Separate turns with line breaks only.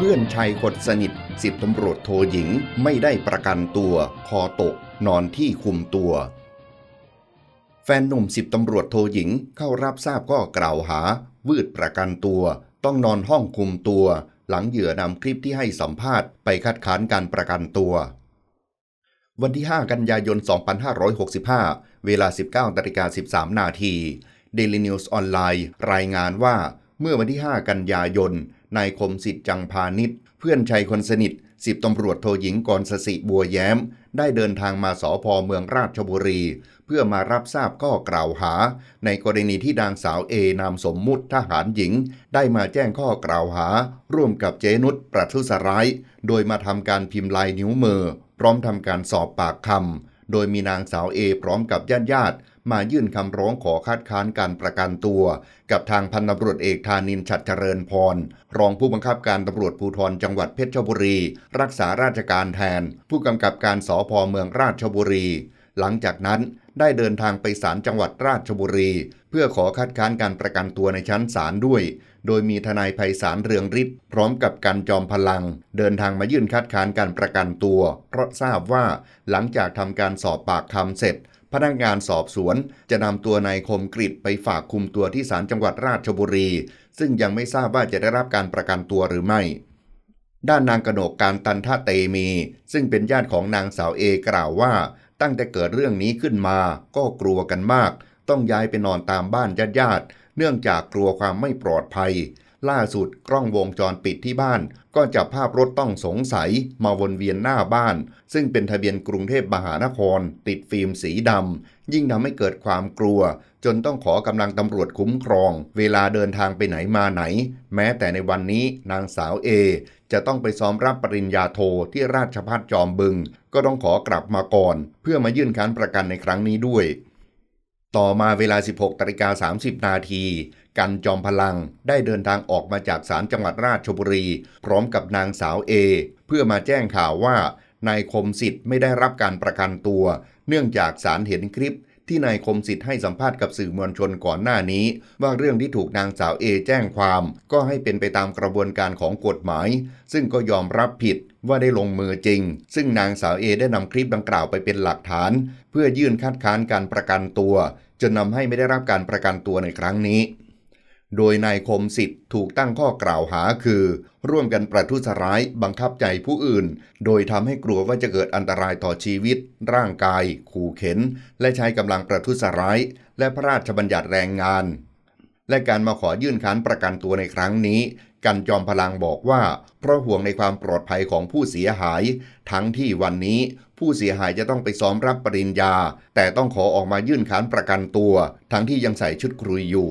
เพื่อนชายคนสนิทสิบตำรวจโทหญิง ไม่ได้ประกันตัว คอตก นอนที่คุมตัว แฟนหนุ่มสิบตำรวจโทหญิงเข้ารับทราบก็กล่าวหา วืดประกันตัว ต้องนอนห้องคุมตัว หลังเหยื่อนำคลิปที่ให้สัมภาษณ์ ไปคัดค้านการประกันตัว วันที่ 5 กันยายน 2565 เวลา 19นาฬิกา13 นาทีเดลินิวส์ออนไลน์ รายงานว่าเมื่อวันที่ 5 กันยายน นายคมสิทธิ์จังพาณิชย์เพื่อนชายคนสนิท สิบตำรวจโทหญิงกรสสิบัวแย้ม ได้เดินทางมาสอพอเมืองราชบุรี เพื่อมารับทราบข้อกล่าวหา ในกรณีที่นางสาวเอนามสมมุติทหารหญิงได้มาแจ้งข้อกล่าวหาร่วมกับเจนุชประทุษร้าย โดยมาทำการพิมพ์ลายนิ้วมือ พร้อมทำการสอบปากคำโดยมีนางสาวเอพร้อมกับญาติญาติมายื่นคำร้องขอคัดค้านการประกันตัวกับทางพันตำรวจเอกธานินฉัดเจริญพร รองผู้บังคับการตำรวจภูธรจังหวัดเพชรบุรี รักษาราชการแทน ผู้กำกับการสอพอเมืองราชบุรี หลังจากนั้นได้เดินทางไปศาลจังหวัดราชบุรี เพื่อขอคัดค้านการประกันตัวในชั้นศาลด้วย โดยมีทนายไพศาลเรืองฤทธิ์พร้อมกับการจอมพลัง เดินทางมายื่นคัดค้านการประกันตัวเพราะทราบว่าหลังจากทำการสอบปากคำเสร็จพนักงานสอบสวนจะนำตัวนายคมกริตไปฝากคุมตัวที่ศาลจังหวัดราชบุรี ซึ่งยังไม่ทราบว่าจะได้รับการประกันตัวหรือไม่ ด้านนางกนกการตันท่าเตมี ซึ่งเป็นญาติของนางสาวเอกล่าวว่า ตั้งแต่เกิดเรื่องนี้ขึ้นมาก็กลัวกันมาก ต้องย้ายไปนอนตามบ้านญาติิเนื่องจากกลัวความไม่ปลอดภัยล่าสุดกล้องวงจรปิดที่บ้านก็จับภาพรถต้องสงสัยมาวนเวียนหน้าบ้าน ซึ่งเป็นทะเบียนกรุงเทพมหานคร ติดฟิล์มสีดำ ยิ่งทำให้เกิดความกลัว จนต้องขอกำลังตำรวจคุ้มครอง เวลาเดินทางไปไหนมาไหน แม้แต่ในวันนี้นางสาวเอ จะต้องไปซ้อมรับปริญญาโทที่ราชพัฒจอมบึง ก็ต้องขอกลับมาก่อนเพื่อมายื่นคานประกันในครั้งนี้ด้วยต่อมาเวลา 16ตริกา30 นาทีกันจอมพลังได้เดินทางออกมาจากศาลจังหวัดราชบุรี พร้อมกับนางสาวเอเพื่อมาแจ้งข่าวว่านายคมสิทธิ์ไม่ได้รับการประกันตัว เนื่องจากศาลเห็นคลิปที่นายคมสิทธิ์ให้สัมภาษณ์กับสื่อมวลชนก่อนหน้านี้ ว่าเรื่องที่ถูกนางสาวเอ แจ้งความก็ให้เป็นไปตามกระบวนการของกฎหมาย ซึ่งก็ยอมรับผิดว่าได้ลงมือจริง ซึ่งนางสาวเอได้นำคลิปดังกล่าวไปเป็นหลักฐาน เพื่อยื่นคัดค้านการประกันตัว จนนำให้ไม่ได้รับการประกันตัวในครั้งนี้โดยนายคมสิทธิ์ถูกตั้งข้อกล่าวหาคือ ร่วมกันประทุษร้ายบังคับใจผู้อื่น โดยทำให้กลัวว่าจะเกิดอันตรายต่อชีวิต ร่างกาย ขู่เข็น และใช้กำลังประทุษร้าย และพระราชบัญญัติแรงงาน และการมาขอยื่นค้านประกันตัวในครั้งนี้ กันจอมพลังบอกว่า เพราะห่วงในความปลอดภัยของผู้เสียหาย ทั้งที่วันนี้ผู้เสียหายจะต้องไปซ้อมรับปริญญา แต่ต้องขอออกมายื่นค้านประกันตัว ทั้งที่ยังใส่ชุดครุยอยู่